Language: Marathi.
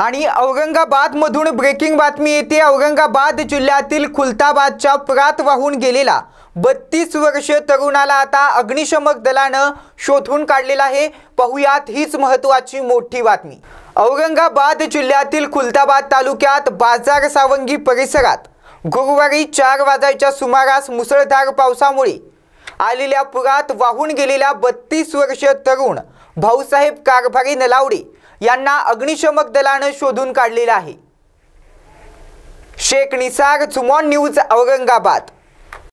आणि औरंगाबादमधून ब्रेकिंग बातमी येते औरंगाबाद जिल्ह्यातील खुलताबादच्या प्रात वाहून गेलेला बत्तीस वर्ष तरुणाला आता अग्निशमक दलानं शोधून काढलेला आहे पाहुयात हीच महत्त्वाची मोठी बातमी औरंगाबाद जिल्ह्यातील खुलताबाद तालुक्यात बाजार सावंगी परिसरात गुरुवारी चार वाजायच्या सुमारास मुसळधार पावसामुळे आलेल्या पुरात वाहून गेलेला बत्तीस वर्ष तरुण भाऊसाहेब कारभारी नलावडे यांना अग्निशमक दलानं शोधून काढलेलं आहे शेख निसाग झुमॉन न्यूज औरंगाबाद